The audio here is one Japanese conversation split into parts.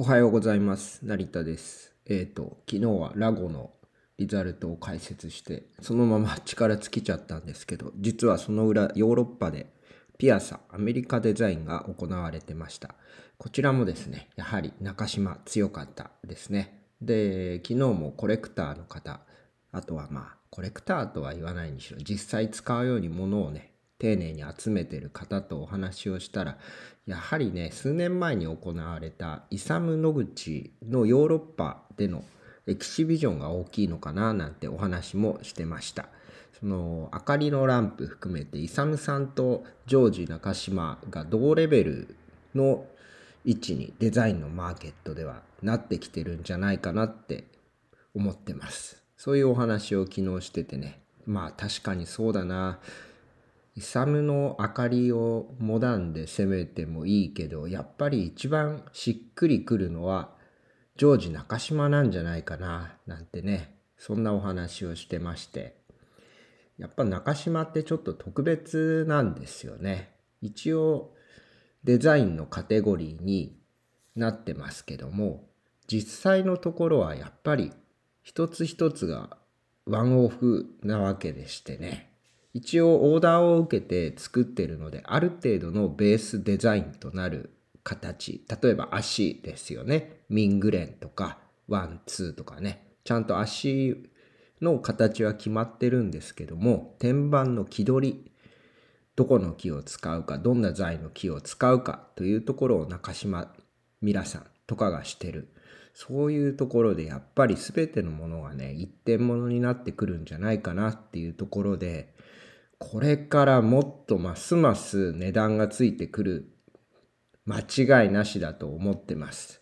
おはようございます。成田です。えっ、ー、と、昨日はラゴのリザルトを解説して、そのまま力尽きちゃったんですけど、実はその裏、ヨーロッパでピアサ、アメリカデザインが行われてました。こちらもですね、やはり中島強かったですね。で、昨日もコレクターの方、あとはまあ、コレクターとは言わないにしろ、実際使うようにものをね、丁寧に集めてる方とお話をしたらやはりね数年前に行われたイサム・ノグチのヨーロッパでのエキシビジョンが大きいのかななんてお話もしてました。その明かりのランプ含めてイサムさんとジョージ中島が同レベルの位置にデザインのマーケットではなってきてるんじゃないかなって思ってます。そういうお話を昨日しててねまあ確かにそうだなイサムの明かりをモダンで攻めてもいいけどやっぱり一番しっくりくるのはジョージ中島なんじゃないかななんてねそんなお話をしてましてやっぱ中島ってちょっと特別なんですよね一応デザインのカテゴリーになってますけども実際のところはやっぱり一つ一つがワンオフなわけでしてね一応オーダーを受けて作ってるのである程度のベースデザインとなる形例えば足ですよねミングレンとかワンツーとかねちゃんと足の形は決まってるんですけども天板の木取りどこの木を使うかどんな材の木を使うかというところを中島ミラさんとかがしてるそういうところでやっぱり全てのものがね一点物になってくるんじゃないかなっていうところでこれからもっとますます値段がついてくる間違いなしだと思ってます。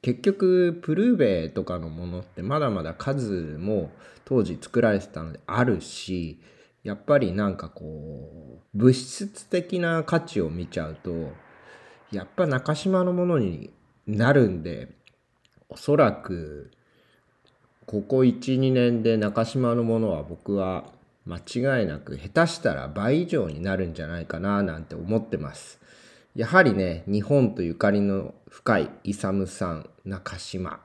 結局プルーベとかのものってまだまだ数も当時作られてたのであるしやっぱりなんかこう物質的な価値を見ちゃうとやっぱ中島のものになるんでおそらくここ12年で中島のものは僕は間違いなく下手したら倍以上になるんじゃないかななんて思ってます。やはりね、日本とゆかりの深いイサムさん、中島、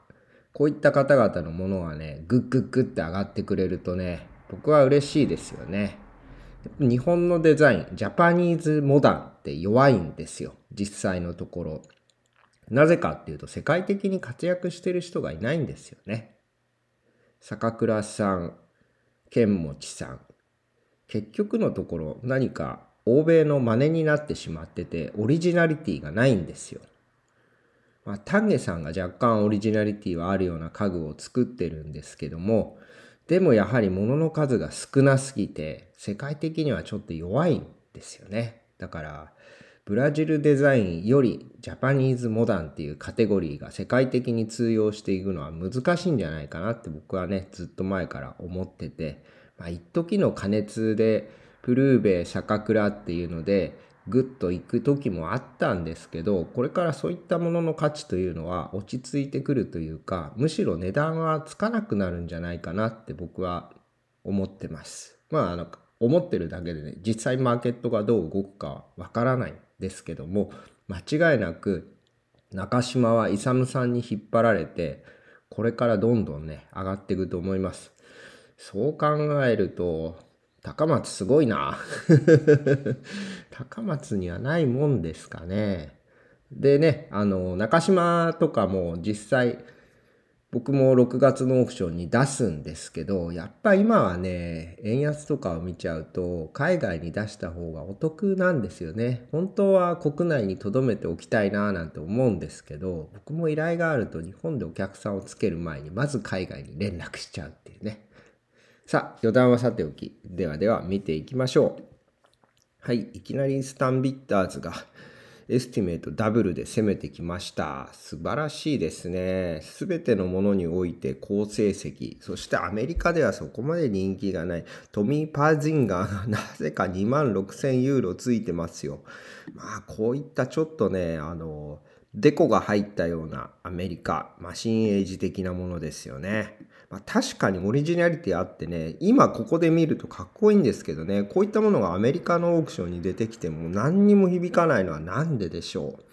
こういった方々のものがね、グッグッグって上がってくれるとね、僕は嬉しいですよね。日本のデザイン、ジャパニーズモダンって弱いんですよ、実際のところ。なぜかっていうと、世界的に活躍してる人がいないんですよね。坂倉さん、剣持さん結局のところ何か欧米の真似になってしまっててオリジナリティがないんですよ。まあ、丹下さんが若干オリジナリティはあるような家具を作ってるんですけどもでもやはり物の数が少なすぎて世界的にはちょっと弱いんですよね。だからブラジルデザインよりジャパニーズモダンっていうカテゴリーが世界的に通用していくのは難しいんじゃないかなって僕はねずっと前から思ってて、まあ、一時の加熱でプルーベシャカクラっていうのでグッと行く時もあったんですけどこれからそういったものの価値というのは落ち着いてくるというかむしろ値段はつかなくなるんじゃないかなって僕は思ってます。まああの思ってるだけでね実際マーケットがどう動くかわからないですけども間違いなく中島は勇さんに引っ張られてこれからどんどんね上がっていくと思いますそう考えると高松すごいな 高松にはないもんですかねでねあの中島とかも実際僕も6月のオプションに出すんですけど、やっぱ今はね、円安とかを見ちゃうと、海外に出した方がお得なんですよね。本当は国内に留めておきたいなぁなんて思うんですけど、僕も依頼があると日本でお客さんをつける前に、まず海外に連絡しちゃうっていうね。さあ、余談はさておき。ではでは見ていきましょう。はい、いきなりスタンビッターズがエスティメートダブルで攻めてきました。素晴らしいですね。すべてのものにおいて好成績。そしてアメリカではそこまで人気がない。トミー・パージンガーが なぜか2万6000ユーロついてますよ。まあ、こういったちょっとね、あの、デコが入ったようなアメリカ、マシンエイジ的なものですよね。まあ、確かにオリジナリティあってね、今ここで見るとかっこいいんですけどね、こういったものがアメリカのオークションに出てきても何にも響かないのは何ででしょう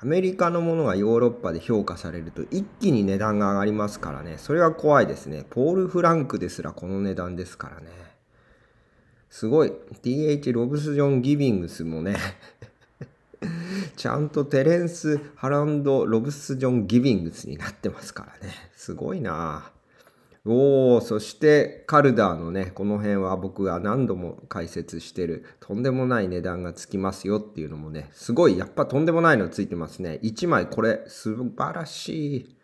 アメリカのものがヨーロッパで評価されると一気に値段が上がりますからね、それは怖いですね。ポール・フランクですらこの値段ですからね。すごい。DH ロブス・ジョン・ギビングスもねちゃんとテレンス・ハランド・ロブス・ジョン・ギビングスになってますからね。すごいなおお、そしてカルダーのね、この辺は僕が何度も解説してる、とんでもない値段がつきますよっていうのもね、すごい、やっぱとんでもないのついてますね。1枚これ、素晴らしい。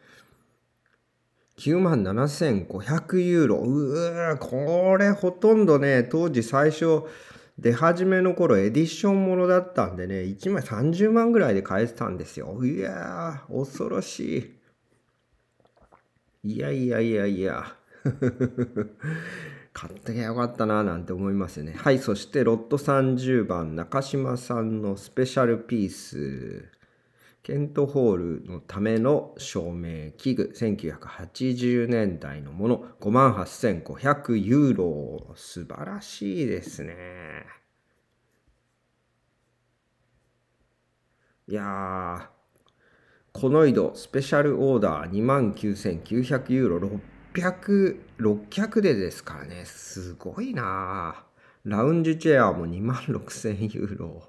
9万7500ユーロ。うー、これほとんどね、当時最初、出始めの頃エディションものだったんでね、1枚30万ぐらいで買えてたんですよ。いやー、恐ろしい。いやいやいやいや。買ってきゃよかったななんて思いますね。はい、そしてロット30番、中島さんのスペシャルピース。ケントホールのための照明器具、1980年代のもの、58,500ユーロ。素晴らしいですね。いやー、この井戸スペシャルオーダー29,900ユーロ600、600でですからね、すごいなラウンジチェアも2万6000ユーロ。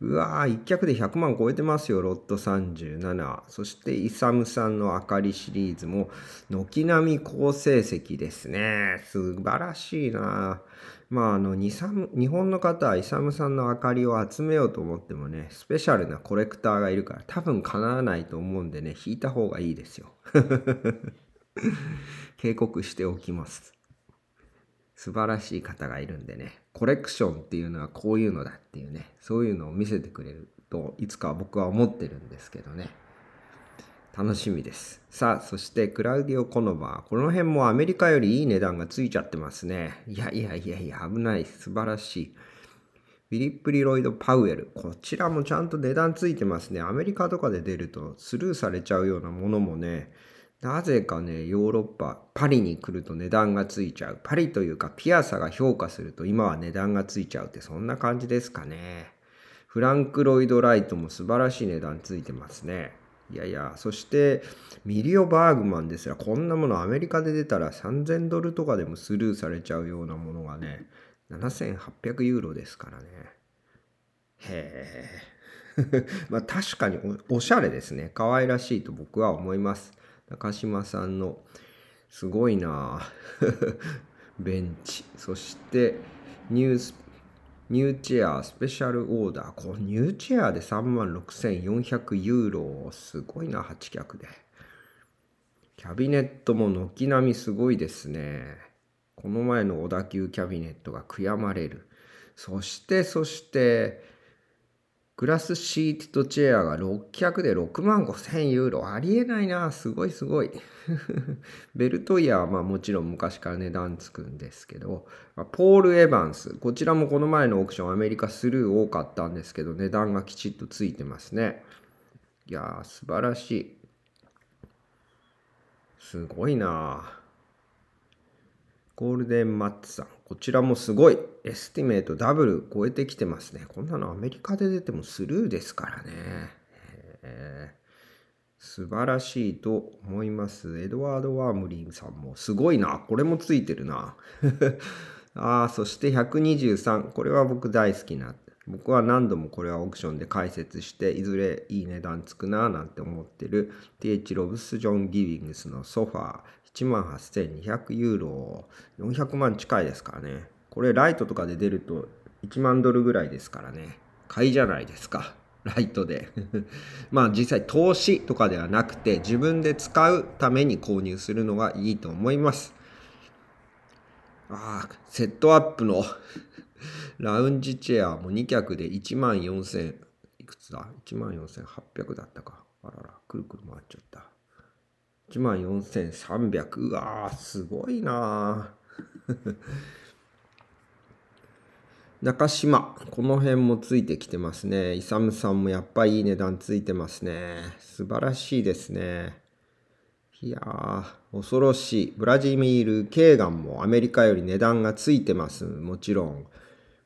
うわー、1脚で100万超えてますよ、ロット37。そして、イサムさんの明かりシリーズも、軒並み好成績ですね。素晴らしいなまあ、あの、日本の方はイサムさんの明かりを集めようと思ってもね、スペシャルなコレクターがいるから、多分叶わないと思うんでね、引いた方がいいですよ。警告しておきます。素晴らしい方がいるんでね、コレクションっていうのはこういうのだっていうね、そういうのを見せてくれるといつかは僕は思ってるんですけどね。楽しみです。さあ、そしてクラウディオ・コノバー。この辺もアメリカよりいい値段がついちゃってますね。いやいやいやいや、危ない。素晴らしい。フィリップ・リロイド・パウエル。こちらもちゃんと値段ついてますね。アメリカとかで出るとスルーされちゃうようなものもね、なぜかね、ヨーロッパ、パリに来ると値段がついちゃう。パリというかピアサが評価すると今は値段がついちゃうってそんな感じですかね。フランク・ロイド・ライトも素晴らしい値段ついてますね。いやいや、そしてミリオ・バーグマンですらこんなものアメリカで出たら3000ドルとかでもスルーされちゃうようなものがね、7800ユーロですからね。へえ。まあ確かにおしゃれですね。可愛らしいと僕は思います。中島さんのすごいな ベンチそしてニュースニューチェアスペシャルオーダーこうニューチェアで3万6400ユーロすごいな8脚でキャビネットも軒並みすごいですねこの前の小田急キャビネットが悔やまれるそしてそしてグラスシートチェアが600で6万5000ユーロ。ありえないな。すごいすごい。ベルトイヤーはまあもちろん昔から値段つくんですけど、ポール・エヴァンス。こちらもこの前のオークションアメリカスルー多かったんですけど、値段がきちっとついてますね。いやー、素晴らしい。すごいなゴールデンマッツさん。こちらもすごい。エスティメイトダブル超えてきてますね。こんなのアメリカで出てもスルーですからね。え素晴らしいと思います。エドワード・ワームリンさんもすごいな。これもついてるな。ああ、そして123。これは僕大好きな。僕は何度もこれはオークションで解説して、いずれいい値段つくななんて思ってる TH ロブス・ジョン・ギビングスのソファ1万8200ユーロ、400万近いですからね。これライトとかで出ると1万ドルぐらいですからね。買いじゃないですか。ライトで まあ実際投資とかではなくて自分で使うために購入するのがいいと思います。ああ、セットアップの ラウンジチェアも2脚で1万4000、いくつだ ?1 万4800だったか。あらら、くるくる回っちゃった。1万4300。うわー、すごいな 中島。この辺もついてきてますね。イサムさんもやっぱりいい値段ついてますね。素晴らしいですね。いやー、恐ろしい。ブラジミール・ケーガンもアメリカより値段がついてます。もちろん。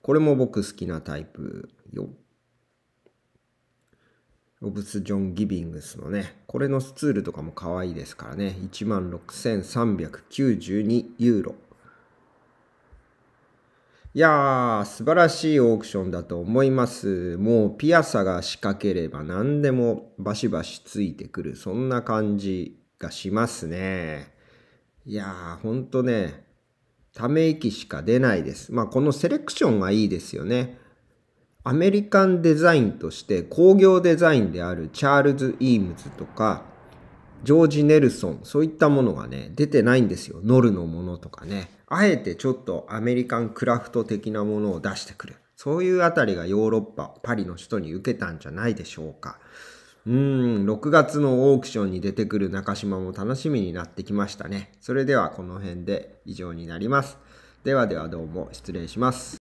これも僕好きなタイプ。よっオブス・ジョン・ギビングスのね、これのスツールとかも可愛いですからね、16,392ユーロ。いやー、素晴らしいオークションだと思います。もうピアサが仕掛ければ何でもバシバシついてくる、そんな感じがしますね。いやー、ほんとね、ため息しか出ないです。まあ、このセレクションがいいですよね。アメリカンデザインとして工業デザインであるチャールズ・イームズとかジョージ・ネルソンそういったものがね出てないんですよノルのものとかねあえてちょっとアメリカンクラフト的なものを出してくるそういうあたりがヨーロッパパリの人に受けたんじゃないでしょうかうーん6月のオークションに出てくる中島も楽しみになってきましたねそれではこの辺で以上になりますではではどうも失礼します